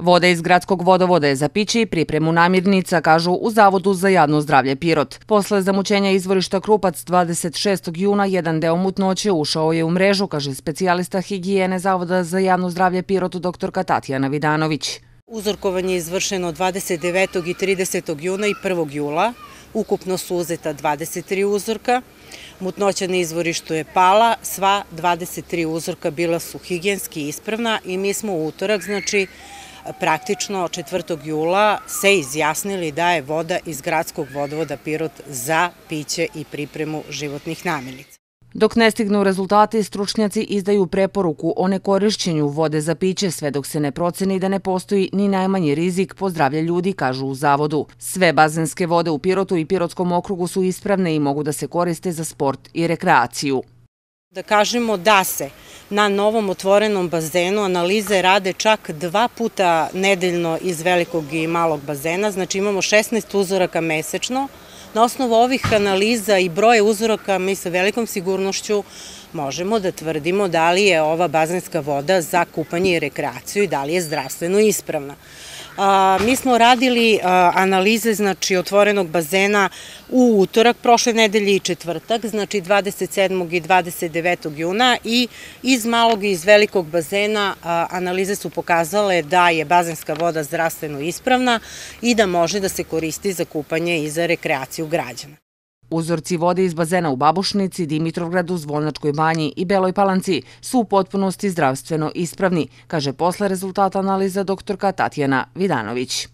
Voda iz gradskog vodovoda je za piće i pripremu namirnica, kažu u Zavodu za javno zdravlje Pirot. Posle zamućenja izvorišta Krupac 26. juna jedan deo mutnoće ušao je u mrežu, kaže specijalista higijene Zavoda za javno zdravlje Pirot doktorka Tatjana Vidanović. Uzorkovanje je izvršeno 29. i 30. juna i 1. jula. Ukupno su uzeta 23 uzorka. Mutnoća na izvorištu je pala, sva 23 uzorka bila su higijenski ispravna i mi smo u utorak, znači praktično 4. jula se izjasnili da je voda iz gradskog vodovoda Pirot za piće i pripremu životnih namirnica. Dok ne stignu rezultati, stručnjaci izdaju preporuku o nekorišćenju vode za piće sve dok se ne proceni da ne postoji ni najmanji rizik po zdravlje ljudi, kažu u zavodu. Sve bazenske vode u Pirotu i Pirotskom okrugu su ispravne i mogu da se koriste za sport i rekreaciju. Da kažemo da se na novom otvorenom bazenu. Analize rade čak dva puta nedeljno iz velikog i malog bazena, znači imamo 16 uzoraka mesečno. Na osnovu ovih analiza i broja uzoraka mi sa velikom sigurnošću možemo da tvrdimo da li je ova bazenska voda za kupanje i rekreaciju i da li je zdravstveno ispravna. Mi smo radili analize znači, otvorenog bazena u utorak prošle nedelje i četvrtak, znači 27. i 29. juna i iz malog i iz velikog bazena analize su pokazale da je bazenska voda zdravstveno ispravna i da može da se koristi za kupanje i za rekreaciju građana. Uzorci vode iz bazena u Babušnici, Dimitrovgradu, Zvolnačkoj banji i Beloj Palanci su u potpunosti zdravstveno ispravni, kaže posle rezultata analiza doktorka Tatjana Vidanović.